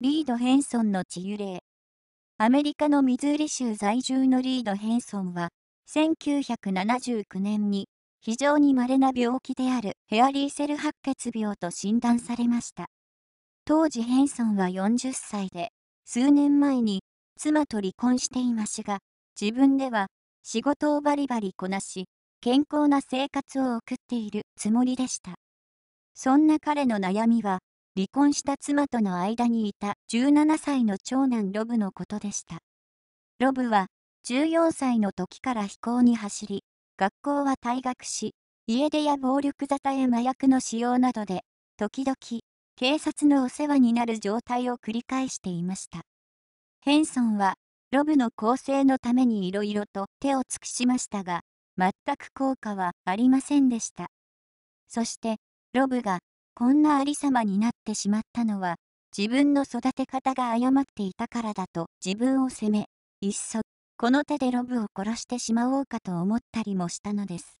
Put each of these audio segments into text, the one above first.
リード・ヘンソンの治癒令。アメリカのミズーリ州在住のリード・ヘンソンは、1979年に非常に稀な病気であるヘアリーセル白血病と診断されました。当時ヘンソンは40歳で、数年前に妻と離婚していますが、自分では仕事をバリバリこなし、健康な生活を送っているつもりでした。そんな彼の悩みは、離婚した妻との間にいた17歳の長男ロブのことでした。ロブは14歳の時から飛行に走り、学校は退学し、家出や暴力沙汰や麻薬の使用などで、時々、警察のお世話になる状態を繰り返していました。ヘンソンは、ロブの更生のためにいろいろと手を尽くしましたが、全く効果はありませんでした。そして、ロブがこんなありさまになってしまったのは、自分の育て方が誤っていたからだと自分を責め、いっそ、この手でロブを殺してしまおうかと思ったりもしたのです。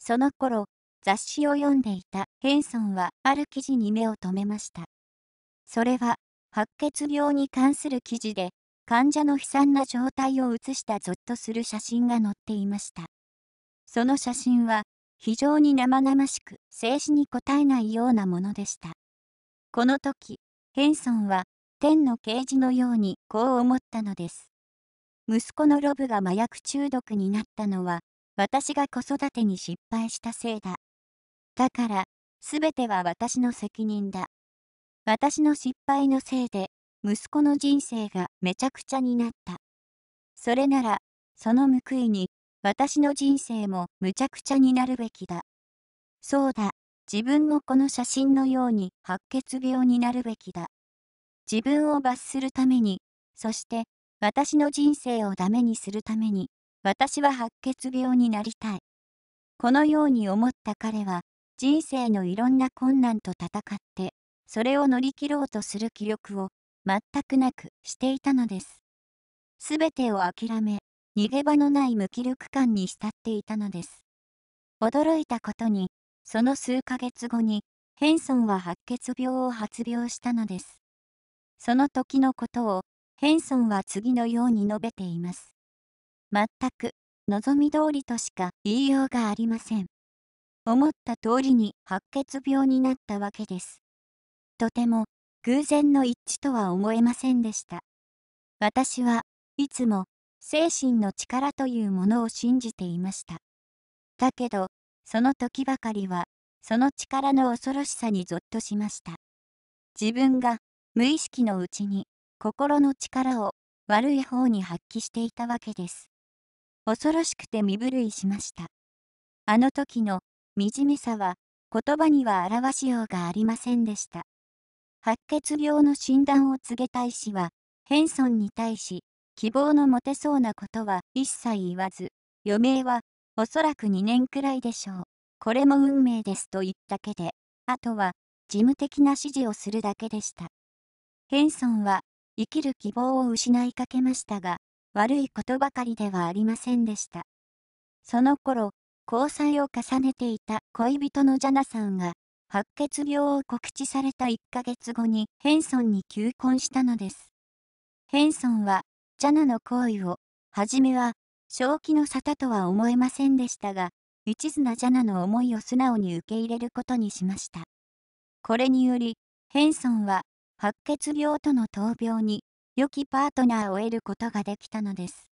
その頃、雑誌を読んでいたヘンソンはある記事に目を留めました。それは、白血病に関する記事で、患者の悲惨な状態を写したぞっとする写真が載っていました。その写真は、非常に生々しく静止に応えないようなものでした。この時、ヘンソンは天の啓示のようにこう思ったのです。息子のロブが麻薬中毒になったのは私が子育てに失敗したせいだ。だから、すべては私の責任だ。私の失敗のせいで息子の人生がめちゃくちゃになった。それなら、その報いに私の人生もむちゃくちゃになるべきだ。そうだ、自分もこの写真のように白血病になるべきだ。自分を罰するために、そして私の人生をダメにするために、私は白血病になりたい。このように思った彼は、人生のいろんな困難と戦って、それを乗り切ろうとする気力を全くなくしていたのです。すべてを諦め、逃げ場のない無気力感に浸っていたのです。驚いたことに、その数ヶ月後に、ヘンソンは白血病を発病したのです。その時のことを、ヘンソンは次のように述べています。全く、望み通りとしか言いようがありません。思った通りに白血病になったわけです。とても、偶然の一致とは思えませんでした。私はいつも精神の力というものを信じていました。だけど、その時ばかりは、その力の恐ろしさにぞっとしました。自分が、無意識のうちに、心の力を、悪い方に発揮していたわけです。恐ろしくて身震いしました。あの時の、惨めさは、言葉には表しようがありませんでした。白血病の診断を告げた医師は、ヘンソンに対し、希望の持てそうなことは一切言わず、余命はおそらく2年くらいでしょう。これも運命ですと言ったけで、あとは事務的な指示をするだけでした。ヘンソンは生きる希望を失いかけましたが、悪いことばかりではありませんでした。その頃、交際を重ねていた恋人のジャナさんが、白血病を告知された1ヶ月後にヘンソンに求婚したのです。ヘンソンはジャナの行為を、はじめは、正気の沙汰とは思えませんでしたが、一途なジャナの思いを素直に受け入れることにしました。これにより、ヘンソンは、白血病との闘病に、良きパートナーを得ることができたのです。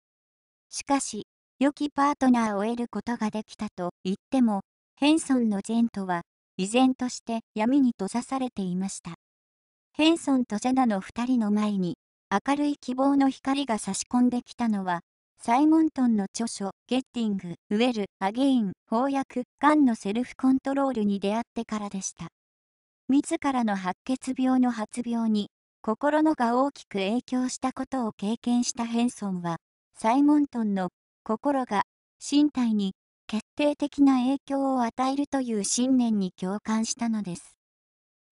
しかし、良きパートナーを得ることができたと言っても、ヘンソンのジェントは、依然として闇に閉ざされていました。ヘンソンとジャナの2人の前に、明るい希望の光が差し込んできたのは、サイモントンの著書、ゲッティング、ウェル、アゲイン、翻訳、ガンのセルフコントロールに出会ってからでした。自らの白血病の発病に、心のが大きく影響したことを経験したヘンソンは、サイモントンの心が身体に決定的な影響を与えるという信念に共感したのです。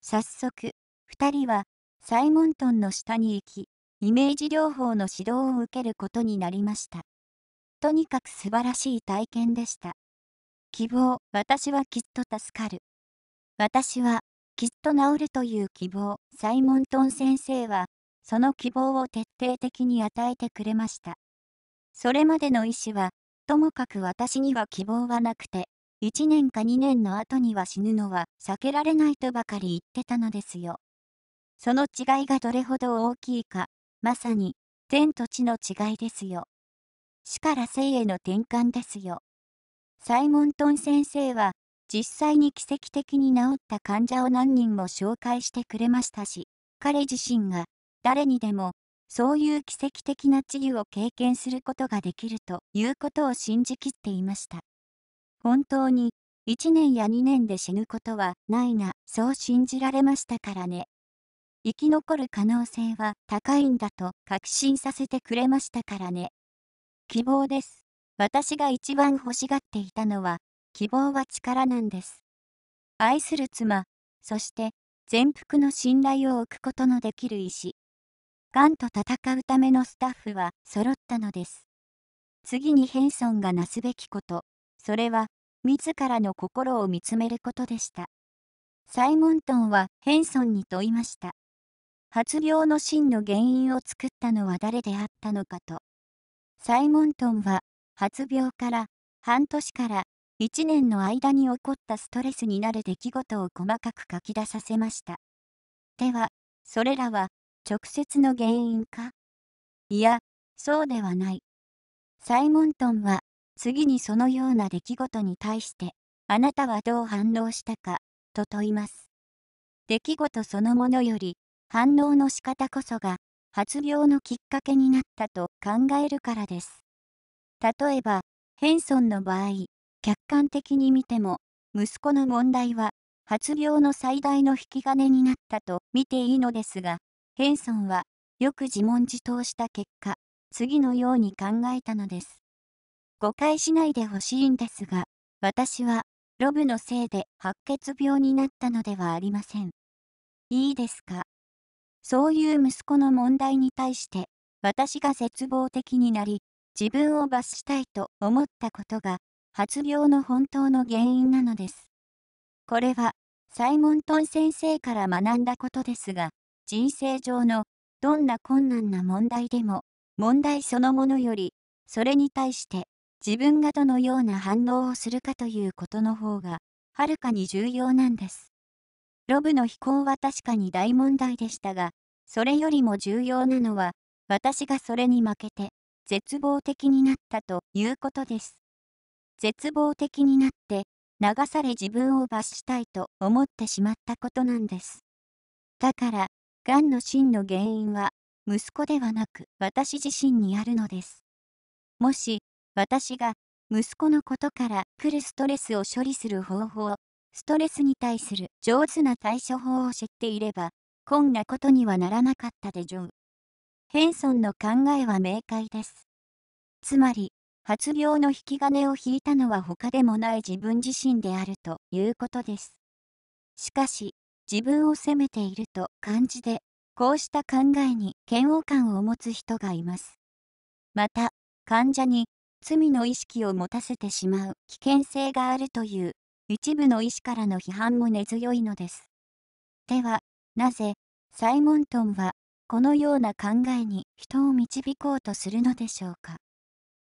早速、2人はサイモントンの下に行き、イメージ療法の指導を受けることになりました。とにかく素晴らしい体験でした。希望、私はきっと助かる。私は、きっと治るという希望、サイモントン先生は、その希望を徹底的に与えてくれました。それまでの医師は、ともかく私には希望はなくて、1年か2年の後には死ぬのは避けられないとばかり言ってたのですよ。その違いがどれほど大きいか、まさに、天と地の違いですよ。死から生への転換ですよ。サイモントン先生は、実際に奇跡的に治った患者を何人も紹介してくれましたし、彼自身が、誰にでも、そういう奇跡的な治癒を経験することができるということを信じきっていました。本当に、1年や2年で死ぬことはないな、そう信じられましたからね。生き残る可能性は高いんだと確信させてくれましたからね。希望です。私が一番欲しがっていたのは、希望は力なんです。愛する妻、そして全幅の信頼を置くことのできる医師。がんと戦うためのスタッフは揃ったのです。次にヘンソンがなすべきこと、それは、自らの心を見つめることでした。サイモントンはヘンソンに問いました。発病の真の原因を作ったのは誰であったのかと。サイモントンは、発病から半年から1年の間に起こったストレスになる出来事を細かく書き出させました。では、それらは直接の原因かいや、そうではない。サイモントンは、次にそのような出来事に対して、あなたはどう反応したか、と問います。出来事そのものより、反応の仕方こそが発病のきっかけになったと考えるからです。例えば、ヘンソンの場合、客観的に見ても、息子の問題は発病の最大の引き金になったと見ていいのですが、ヘンソンはよく自問自答した結果、次のように考えたのです。誤解しないでほしいんですが、私はロブのせいで白血病になったのではありません。いいですかそういう息子の問題に対して、私が絶望的になり、自分を罰したいと思ったことが、発病の本当の原因なのです。これは、サイモントン先生から学んだことですが、人生上のどんな困難な問題でも、問題そのものより、それに対して自分がどのような反応をするかということの方が、はるかに重要なんです。ロブの飛行は確かに大問題でしたが、それよりも重要なのは、私がそれに負けて、絶望的になったということです。絶望的になって、流され自分を罰したいと思ってしまったことなんです。だから、がんの真の原因は、息子ではなく私自身にあるのです。もし、私が、息子のことから来るストレスを処理する方法ストレスに対する上手な対処法を知っていれば、こんなことにはならなかったでしょう。ヘンソンの考えは明快です。つまり、発病の引き金を引いたのは他でもない自分自身であるということです。しかし、自分を責めていると感じで、こうした考えに嫌悪感を持つ人がいます。また、患者に罪の意識を持たせてしまう危険性があるという一部の医師からの批判も根強いのです。では、なぜ、サイモントンは、このような考えに人を導こうとするのでしょうか。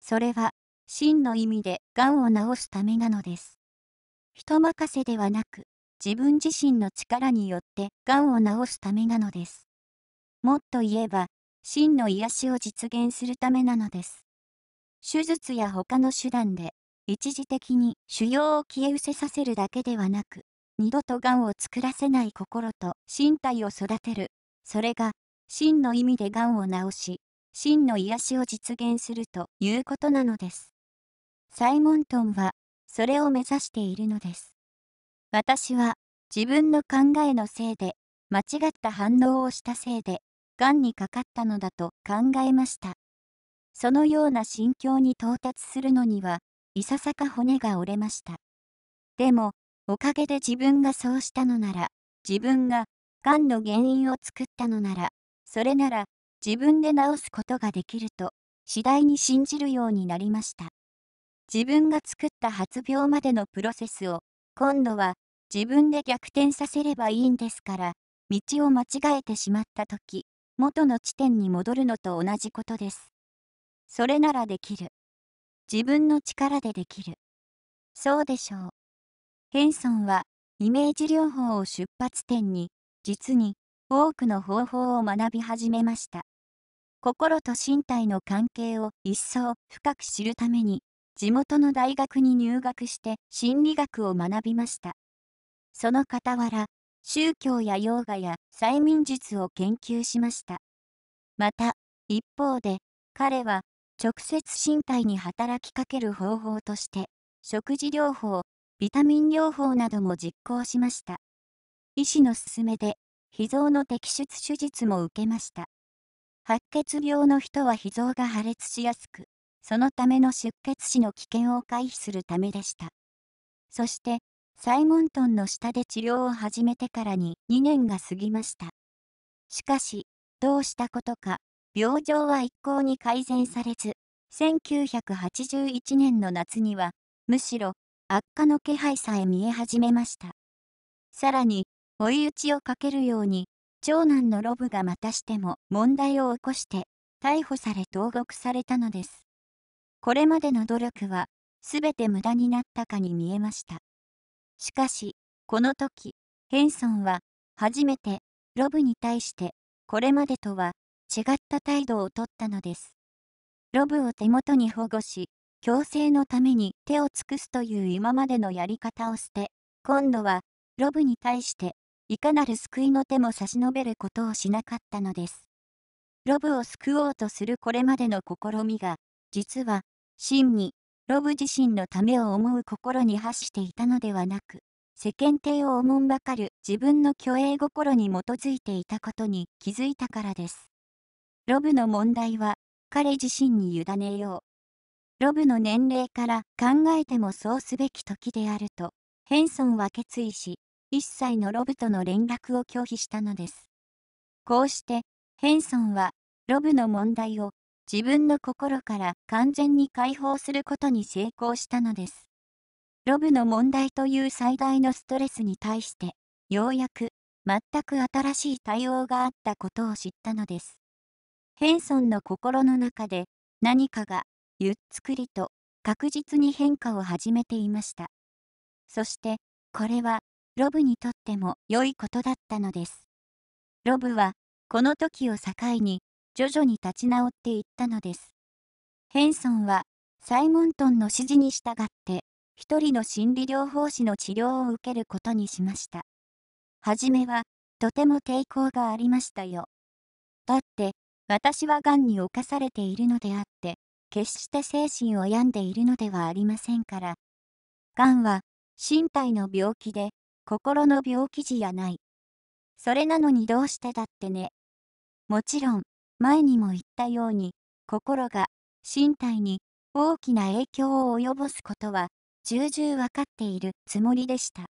それは、真の意味で癌を治すためなのです。人任せではなく、自分自身の力によって癌を治すためなのです。もっと言えば、真の癒しを実現するためなのです。手術や他の手段で一時的に腫瘍を消え失せさせるだけではなく、二度と癌を作らせない心と身体を育てる。それが、真の意味で癌を治し、真の癒しを実現するということなのです。サイモントンは、それを目指しているのです。私は、自分の考えのせいで、間違った反応をしたせいで、癌にかかったのだと考えました。そのような心境に到達するのには、いささか骨が折れました。でも、おかげで自分がそうしたのなら、自分が、癌の原因を作ったのなら、それなら、自分で治すことができると、次第に信じるようになりました。自分が作った発病までのプロセスを、今度は、自分で逆転させればいいんですから、道を間違えてしまった時、元の地点に戻るのと同じことです。それならできる。自分の力でできる。そうでしょう。ヘンソンは、イメージ療法を出発点に、実に多くの方法を学び始めました。心と身体の関係を一層深く知るために、地元の大学に入学して心理学を学びました。その傍ら、宗教やヨガや催眠術を研究しました。また、一方で、彼は直接身体に働きかける方法として、食事療法、ビタミン療法なども実行しました。医師の勧めで、脾臓の摘出手術も受けました。白血病の人は脾臓が破裂しやすく、そのための出血死の危険を回避するためでした。そして、サイモントンの下で治療を始めてからに2年が過ぎました。しかし、どうしたことか、病状は一向に改善されず、1981年の夏には、むしろ悪化の気配さえ見え始めました。さらに、追い打ちをかけるように、長男のロブがまたしても問題を起こして、逮捕され投獄されたのです。これまでの努力は、すべて無駄になったかに見えました。しかし、この時、ヘンソンは、初めて、ロブに対して、これまでとは違った態度をとったのです。ロブを手元に保護し、強制のために手を尽くすという今までのやり方を捨て、今度はロブに対していかなる救いの手も差し伸べることをしなかったのです。ロブを救おうとするこれまでの試みが、実は真にロブ自身のためを思う心に発していたのではなく、世間体をおもんばかる自分の虚栄心に基づいていたことに気づいたからです。ロブの問題は彼自身に委ねよう。ロブの年齢から考えてもそうすべき時であると、ヘンソンは決意し、一切のロブとの連絡を拒否したのです。こうして、ヘンソンは、ロブの問題を自分の心から完全に解放することに成功したのです。ロブの問題という最大のストレスに対して、ようやく全く新しい対応があったことを知ったのです。ヘンソンの心の中で何かがゆっくりと確実に変化を始めていました。そしてこれはロブにとっても良いことだったのです。ロブはこの時を境に徐々に立ち直っていったのです。ヘンソンはサイモントンの指示に従って一人の心理療法士の治療を受けることにしました。はじめはとても抵抗がありましたよ。だって私は癌に侵されているのであって、決して精神を病んでいるのではありませんから。癌は、身体の病気で、心の病気じやない。それなのにどうしてだってね。もちろん、前にも言ったように、心が、身体に、大きな影響を及ぼすことは、重々わかっているつもりでした。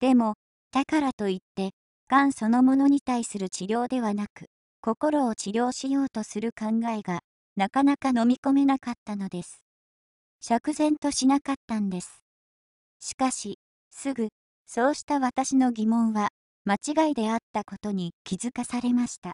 でも、だからといって、癌そのものに対する治療ではなく、心を治療しようとする考えが、なかなか飲み込めなかったのです。釈然としなかったんです。しかし、すぐ、そうした私の疑問は、間違いであったことに気づかされました。